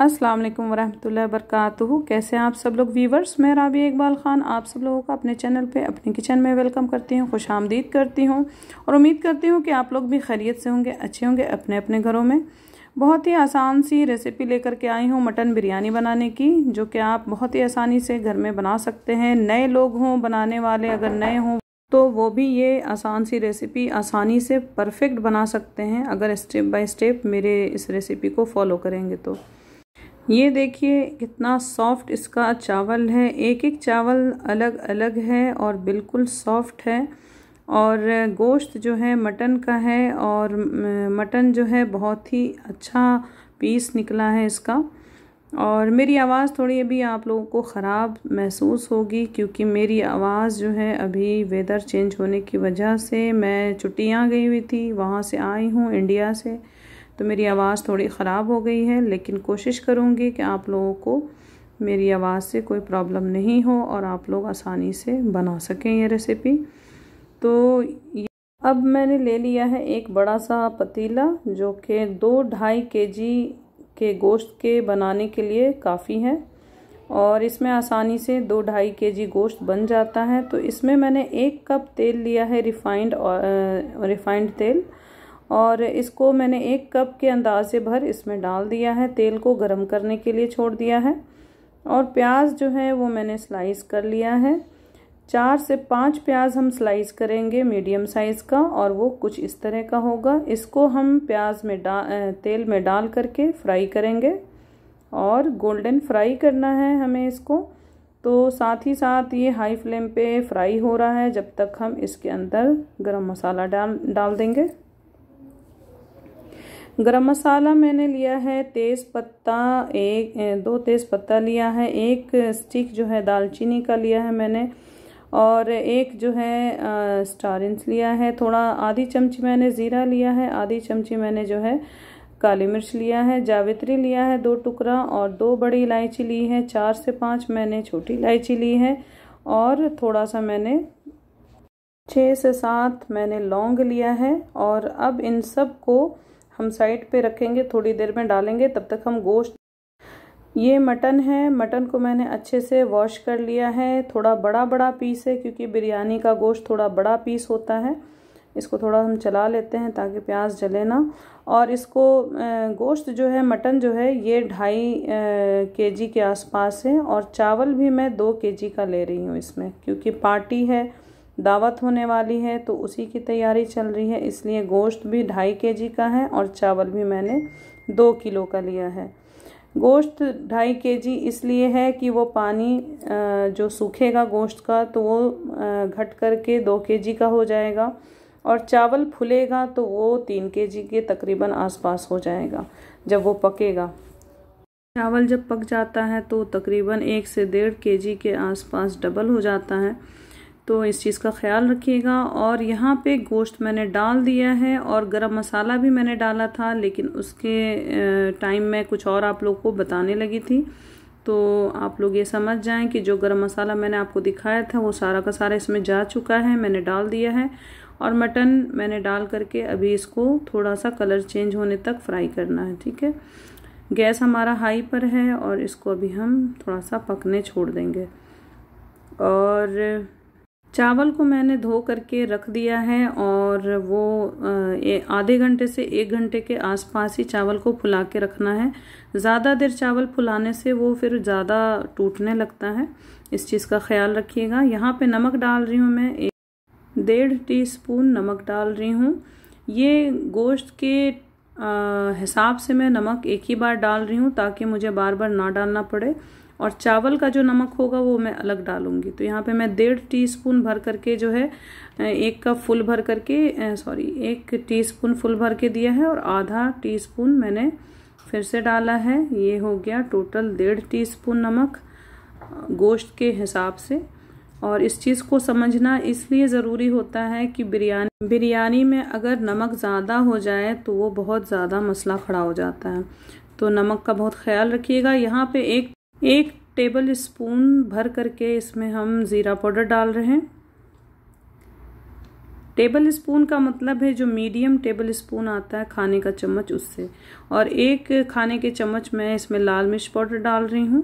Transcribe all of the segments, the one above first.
अस्सलाम वालेकुम वरहमतुल्लाहि वबरकातुहू कैसे हैं आप सब लोग व्यूवर्स मैं राबी इकबाल ख़ान आप सब लोगों का अपने चैनल पे अपने किचन में वेलकम करती हूँ खुश आमदीद करती हूँ और उम्मीद करती हूँ कि आप लोग भी खैरियत से होंगे अच्छे होंगे अपने अपने घरों में बहुत ही आसान सी रेसिपी लेकर के आई हूँ मटन बिरयानी बनाने की जो कि आप बहुत ही आसानी से घर में बना सकते हैं नए लोग हों बनाने वाले अगर नए हों तो वो भी ये आसान सी रेसिपी आसानी से परफेक्ट बना सकते हैं अगर स्टेप बाय स्टेप मेरे इस रेसिपी को फॉलो करेंगे तो ये देखिए कितना सॉफ्ट इसका चावल है एक एक चावल अलग अलग है और बिल्कुल सॉफ्ट है और गोश्त जो है मटन का है और मटन जो है बहुत ही अच्छा पीस निकला है इसका और मेरी आवाज़ थोड़ी अभी आप लोगों को ख़राब महसूस होगी क्योंकि मेरी आवाज़ जो है अभी वेदर चेंज होने की वजह से मैं छुट्टियाँ गई हुई थी वहाँ से आई हूँ इंडिया से तो मेरी आवाज़ थोड़ी ख़राब हो गई है लेकिन कोशिश करूँगी कि आप लोगों को मेरी आवाज़ से कोई प्रॉब्लम नहीं हो और आप लोग आसानी से बना सकें ये रेसिपी तो अब मैंने ले लिया है एक बड़ा सा पतीला जो कि दो ढाई के जी के गोश्त के बनाने के लिए काफ़ी है और इसमें आसानी से दो ढाई के जी गोश्त बन जाता है तो इसमें मैंने एक कप तेल लिया है रिफाइंड और रिफाइंड तेल और इसको मैंने एक कप के अंदाज से भर इसमें डाल दिया है तेल को गर्म करने के लिए छोड़ दिया है और प्याज जो है वो मैंने स्लाइस कर लिया है चार से पाँच प्याज हम स्लाइस करेंगे मीडियम साइज़ का और वो कुछ इस तरह का होगा इसको हम प्याज में डा तेल में डाल करके फ्राई करेंगे और गोल्डन फ्राई करना है हमें इसको तो साथ ही साथ ये हाई फ्लेम पे फ्राई हो रहा है जब तक हम इसके अंदर गरम मसाला डाल डाल देंगे गरम मसाला मैंने लिया है तेज़ पत्ता एक दो तेज़ पत्ता लिया है एक स्टिक जो है दालचीनी का लिया है मैंने और एक जो है स्टारिंस लिया है थोड़ा आधी चमची मैंने ज़ीरा लिया है आधी चमची मैंने जो है काली मिर्च लिया है जावित्री लिया है दो टुकड़ा और दो बड़ी इलायची ली है चार से पाँच मैंने छोटी इलायची ली है और थोड़ा सा मैंने छः से सात मैंने लौंग लिया है और अब इन सब को हम साइड पे रखेंगे थोड़ी देर में डालेंगे तब तक हम गोश्त ये मटन है मटन को मैंने अच्छे से वॉश कर लिया है थोड़ा बड़ा बड़ा पीस है क्योंकि बिरयानी का गोश्त थोड़ा बड़ा पीस होता है इसको थोड़ा हम चला लेते हैं ताकि प्याज जले ना और इसको गोश्त जो है मटन जो है ये ढाई के जी के आसपास है और चावल भी मैं दो के जी का ले रही हूँ इसमें क्योंकि पार्टी है दावत होने वाली है तो उसी की तैयारी चल रही है इसलिए गोश्त भी ढाई के जी का है और चावल भी मैंने दो किलो का लिया है गोश्त ढाई के जी इसलिए है कि वो पानी जो सूखेगा गोश्त का तो वो घट करके दो के जी का हो जाएगा और चावल फूलेगा तो वो तीन के जी के तकरीबन आसपास हो जाएगा जब वो पकेगा चावल जब पक जाता है तो तकरीबन एक से डेढ़ के जी के आसपास डबल हो जाता है तो इस चीज़ का ख्याल रखिएगा और यहाँ पे गोश्त मैंने डाल दिया है और गरम मसाला भी मैंने डाला था लेकिन उसके टाइम में कुछ और आप लोग को बताने लगी थी तो आप लोग ये समझ जाएं कि जो गरम मसाला मैंने आपको दिखाया था वो सारा का सारा इसमें जा चुका है मैंने डाल दिया है और मटन मैंने डाल करके अभी इसको थोड़ा सा कलर चेंज होने तक फ्राई करना है ठीक है गैस हमारा हाई पर है और इसको अभी हम थोड़ा सा पकने छोड़ देंगे और चावल को मैंने धो करके रख दिया है और वो आधे घंटे से एक घंटे के आसपास ही चावल को फुला के रखना है ज़्यादा देर चावल फुलाने से वो फिर ज़्यादा टूटने लगता है इस चीज़ का ख्याल रखिएगा यहाँ पे नमक डाल रही हूँ मैं एक डेढ़ टी स्पून नमक डाल रही हूँ ये गोश्त के हिसाब से मैं नमक एक ही बार डाल रही हूँ ताकि मुझे बार बार ना डालना पड़े और चावल का जो नमक होगा वो मैं अलग डालूंगी तो यहाँ पे मैं डेढ़ टीस्पून भर करके जो है एक कप फुल भर करके सॉरी एक टीस्पून फुल भर के दिया है और आधा टीस्पून मैंने फिर से डाला है ये हो गया टोटल डेढ़ टी नमक गोश्त के हिसाब से और इस चीज़ को समझना इसलिए ज़रूरी होता है कि बिरयानी बिरयानी में अगर नमक ज़्यादा हो जाए तो वो बहुत ज़्यादा मसला खड़ा हो जाता है तो नमक का बहुत ख्याल रखिएगा यहाँ पे एक एक टेबल स्पून भर करके इसमें हम ज़ीरा पाउडर डाल रहे हैं टेबल स्पून का मतलब है जो मीडियम टेबल स्पून आता है खाने का चम्मच उससे और एक खाने के चम्मच मैं इसमें लाल मिर्च पाउडर डाल रही हूँ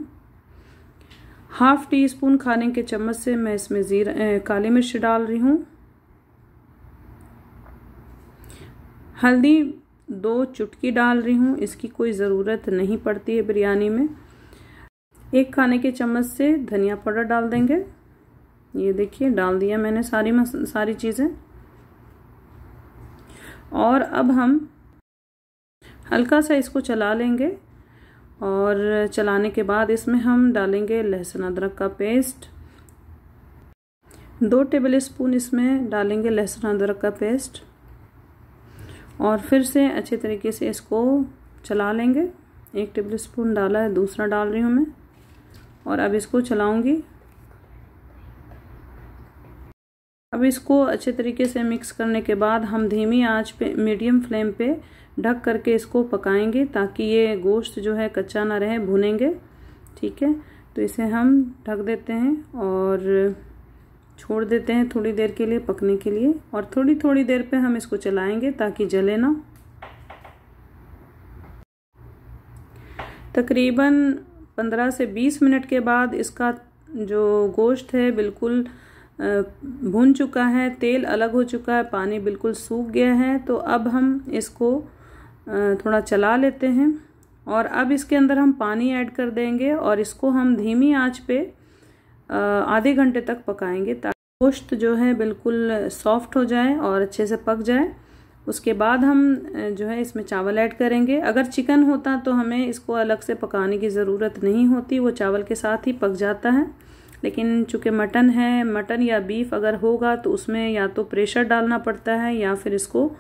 हाफ टी स्पून खाने के चम्मच से मैं इसमें जीरा काली मिर्च डाल रही हूँ हल्दी दो चुटकी डाल रही हूँ इसकी कोई ज़रूरत नहीं पड़ती है बिरयानी में एक खाने के चम्मच से धनिया पाउडर डाल देंगे ये देखिए डाल दिया मैंने सारी मस सारी चीज़ें और अब हम हल्का सा इसको चला लेंगे और चलाने के बाद इसमें हम डालेंगे लहसुन अदरक का पेस्ट दो टेबल स्पून इसमें डालेंगे लहसुन अदरक का पेस्ट और फिर से अच्छे तरीके से इसको चला लेंगे एक टेबल स्पून डाला है दूसरा डाल रही हूँ मैं और अब इसको चलाऊंगी अब इसको अच्छे तरीके से मिक्स करने के बाद हम धीमी आंच पे मीडियम फ्लेम पे ढक करके इसको पकाएंगे ताकि ये गोश्त जो है कच्चा ना रहे भुनेंगे ठीक है तो इसे हम ढक देते हैं और छोड़ देते हैं थोड़ी देर के लिए पकने के लिए और थोड़ी थोड़ी देर पे हम इसको चलाएंगे ताकि जले ना तकरीबन पंद्रह से बीस मिनट के बाद इसका जो गोश्त है बिल्कुल भुन चुका है तेल अलग हो चुका है पानी बिल्कुल सूख गया है तो अब हम इसको थोड़ा चला लेते हैं और अब इसके अंदर हम पानी ऐड कर देंगे और इसको हम धीमी आंच पे आधे घंटे तक पकाएंगे ताकि गोश्त जो है बिल्कुल सॉफ्ट हो जाए और अच्छे से पक जाए उसके बाद हम जो है इसमें चावल ऐड करेंगे अगर चिकन होता तो हमें इसको अलग से पकाने की ज़रूरत नहीं होती वो चावल के साथ ही पक जाता है लेकिन चूँकि मटन है मटन या बीफ अगर होगा तो उसमें या तो प्रेशर डालना पड़ता है या फिर इसको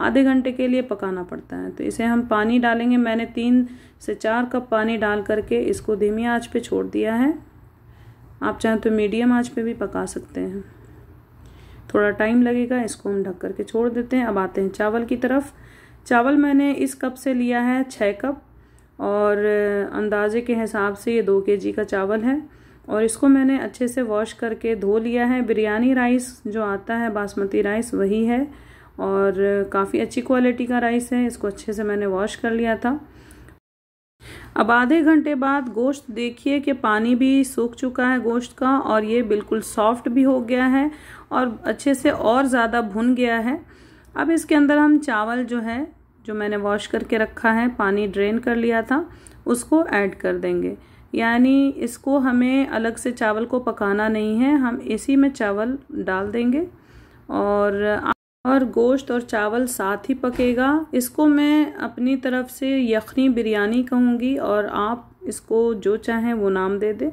आधे घंटे के लिए पकाना पड़ता है तो इसे हम पानी डालेंगे मैंने तीन से चार कप पानी डाल करके इसको धीमी आँच पर छोड़ दिया है आप चाहें तो मीडियम आँच पर भी पका सकते हैं थोड़ा टाइम लगेगा इसको हम ढक करके छोड़ देते हैं अब आते हैं चावल की तरफ चावल मैंने इस कप से लिया है छः कप और अंदाजे के हिसाब से ये दो के जी का चावल है और इसको मैंने अच्छे से वॉश करके धो लिया है बिरयानी राइस जो आता है बासमती राइस वही है और काफ़ी अच्छी क्वालिटी का राइस है इसको अच्छे से मैंने वॉश कर लिया था अब आधे घंटे बाद गोश्त देखिए कि पानी भी सूख चुका है गोश्त का और ये बिल्कुल सॉफ्ट भी हो गया है और अच्छे से और ज़्यादा भुन गया है अब इसके अंदर हम चावल जो है जो मैंने वॉश करके रखा है पानी ड्रेन कर लिया था उसको ऐड कर देंगे यानी इसको हमें अलग से चावल को पकाना नहीं है हम इसी में चावल डाल देंगे और और गोश्त और चावल साथ ही पकेगा इसको मैं अपनी तरफ से यखनी बिरयानी कहूँगी और आप इसको जो चाहें वो नाम दे दें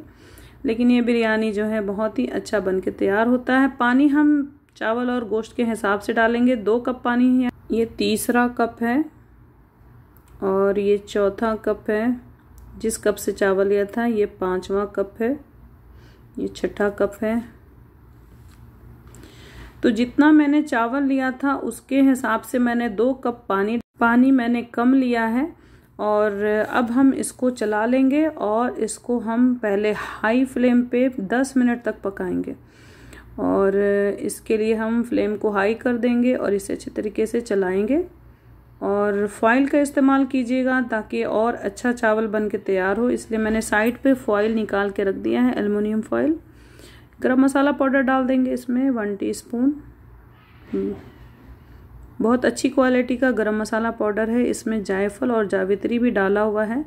लेकिन ये बिरयानी जो है बहुत ही अच्छा बन के तैयार होता है पानी हम चावल और गोश्त के हिसाब से डालेंगे दो कप पानी है ये तीसरा कप है और ये चौथा कप है जिस कप से चावल लिया था ये पांचवा कप है ये छठा कप है तो जितना मैंने चावल लिया था उसके हिसाब से मैंने दो कप पानी पानी मैंने कम लिया है और अब हम इसको चला लेंगे और इसको हम पहले हाई फ्लेम पे 10 मिनट तक पकाएंगे और इसके लिए हम फ्लेम को हाई कर देंगे और इसे अच्छे तरीके से चलाएंगे और फॉइल का इस्तेमाल कीजिएगा ताकि और अच्छा चावल बन के तैयार हो इसलिए मैंने साइड पे फॉइल निकाल के रख दिया है एलमिनियम फॉइल गरम मसाला पाउडर डाल देंगे इसमें वन टीस्पून हम्म। बहुत अच्छी क्वालिटी का गरम मसाला पाउडर है इसमें जायफल और जावित्री भी डाला हुआ है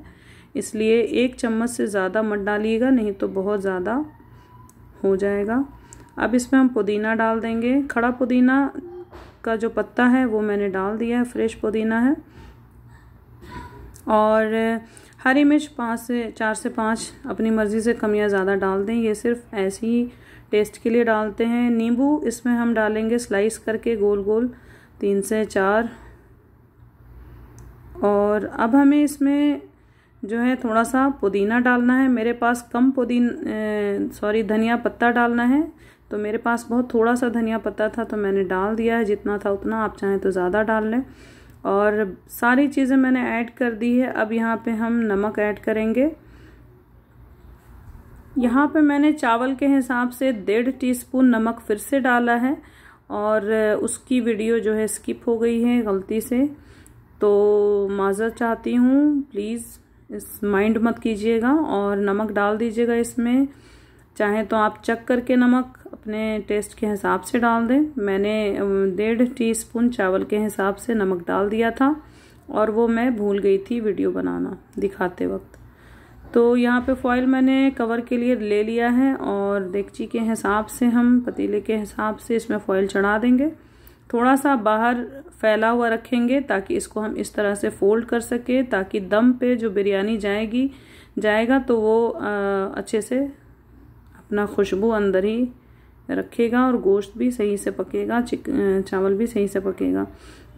इसलिए एक चम्मच से ज़्यादा मत डालिएगा नहीं तो बहुत ज़्यादा हो जाएगा अब इसमें हम पुदीना डाल देंगे खड़ा पुदीना का जो पत्ता है वो मैंने डाल दिया है फ्रेश पुदीना है और हरी मिर्च पाँच से चार से पाँच अपनी मर्ज़ी से कम या ज़्यादा डाल दें ये सिर्फ ऐसे ही टेस्ट के लिए डालते हैं नींबू इसमें हम डालेंगे स्लाइस करके गोल गोल तीन से चार और अब हमें इसमें जो है थोड़ा सा पुदीना डालना है मेरे पास कम पुदीन सॉरी धनिया पत्ता डालना है तो मेरे पास बहुत थोड़ा सा धनिया पत्ता था तो मैंने डाल दिया है जितना था उतना आप चाहें तो ज़्यादा डाल लें और सारी चीज़ें मैंने ऐड कर दी है अब यहाँ पे हम नमक ऐड करेंगे यहाँ पे मैंने चावल के हिसाब से डेढ़ टीस्पून नमक फिर से डाला है और उसकी वीडियो जो है स्किप हो गई है गलती से तो माजर चाहती हूँ प्लीज़ इस माइंड मत कीजिएगा और नमक डाल दीजिएगा इसमें चाहें तो आप चेक करके नमक अपने टेस्ट के हिसाब से डाल दें मैंने डेढ़ टीस्पून चावल के हिसाब से नमक डाल दिया था और वो मैं भूल गई थी वीडियो बनाना दिखाते वक्त तो यहाँ पे फॉइल मैंने कवर के लिए ले लिया है और देगची के हिसाब से हम पतीले के हिसाब से इसमें फॉइल चढ़ा देंगे थोड़ा सा बाहर फैला हुआ रखेंगे ताकि इसको हम इस तरह से फोल्ड कर सके ताकि दम पे जो बिरयानी जाएगी जाएगा तो वो आ, अच्छे से अपना खुशबू अंदर ही रखेगा और गोश्त भी सही से पकेगा चिक चावल भी सही से पकेगा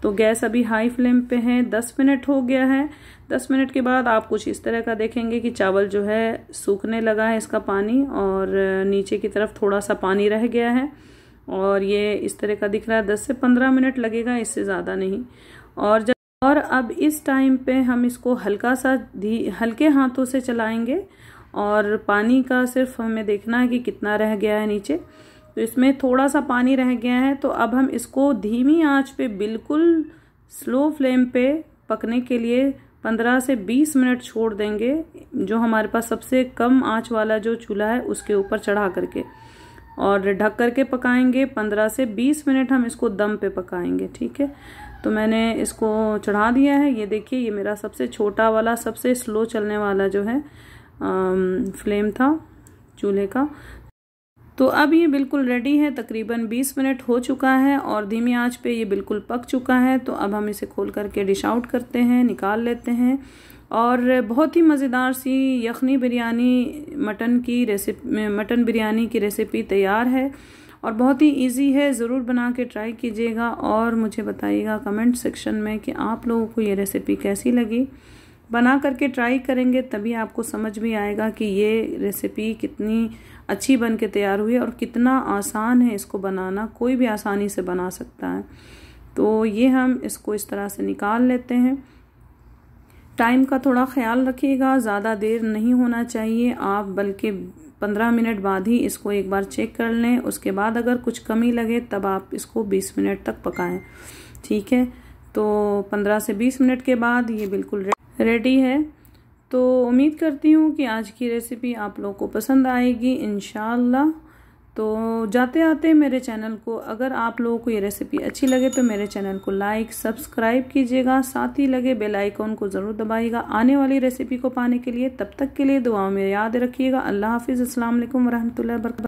तो गैस अभी हाई फ्लेम पे है दस मिनट हो गया है दस मिनट के बाद आप कुछ इस तरह का देखेंगे कि चावल जो है सूखने लगा है इसका पानी और नीचे की तरफ थोड़ा सा पानी रह गया है और ये इस तरह का दिख रहा है दस से पंद्रह मिनट लगेगा इससे ज़्यादा नहीं और जब और अब इस टाइम पे हम इसको हल्का सा हल्के हाथों से चलाएंगे और पानी का सिर्फ हमें देखना है कि कितना रह गया है नीचे तो इसमें थोड़ा सा पानी रह गया है तो अब हम इसको धीमी आंच पे बिल्कुल स्लो फ्लेम पे पकने के लिए 15 से 20 मिनट छोड़ देंगे जो हमारे पास सबसे कम आंच वाला जो चूल्हा है उसके ऊपर चढ़ा करके और ढक करके पकाएंगे 15 से 20 मिनट हम इसको दम पे पकाएंगे ठीक है तो मैंने इसको चढ़ा दिया है ये देखिए ये मेरा सबसे छोटा वाला सबसे स्लो चलने वाला जो है फ्लेम था चूल्हे का तो अब ये बिल्कुल रेडी है तकरीबन 20 मिनट हो चुका है और धीमी आंच पे ये बिल्कुल पक चुका है तो अब हम इसे खोल करके डिश आउट करते हैं निकाल लेते हैं और बहुत ही मज़ेदार सी यखनी बिरयानी मटन की रेसिपी मटन बिरयानी की रेसिपी तैयार है और बहुत ही इजी है ज़रूर बना के ट्राई कीजिएगा और मुझे बताइएगा कमेंट सेक्शन में कि आप लोगों को ये रेसिपी कैसी लगी बना करके ट्राई करेंगे तभी आपको समझ भी आएगा कि ये रेसिपी कितनी अच्छी बन के तैयार हुई है और कितना आसान है इसको बनाना कोई भी आसानी से बना सकता है तो ये हम इसको इस तरह से निकाल लेते हैं टाइम का थोड़ा ख्याल रखिएगा ज़्यादा देर नहीं होना चाहिए आप बल्कि पंद्रह मिनट बाद ही इसको एक बार चेक कर लें उसके बाद अगर कुछ कमी लगे तब आप इसको बीस मिनट तक पकाएं ठीक है तो पंद्रह से बीस मिनट के बाद ये बिल्कुल रेडी है तो उम्मीद करती हूँ कि आज की रेसिपी आप लोगों को पसंद आएगी इन तो जाते आते मेरे चैनल को अगर आप लोगों को ये रेसिपी अच्छी लगे तो मेरे चैनल को लाइक सब्सक्राइब कीजिएगा साथ ही लगे बेल आइकॉन को ज़रूर दबाइएगा आने वाली रेसिपी को पाने के लिए तब तक के लिए दुआओं में याद रखिएगा अल्लाह हाफिज़ अल्लाम वरहमल वर्क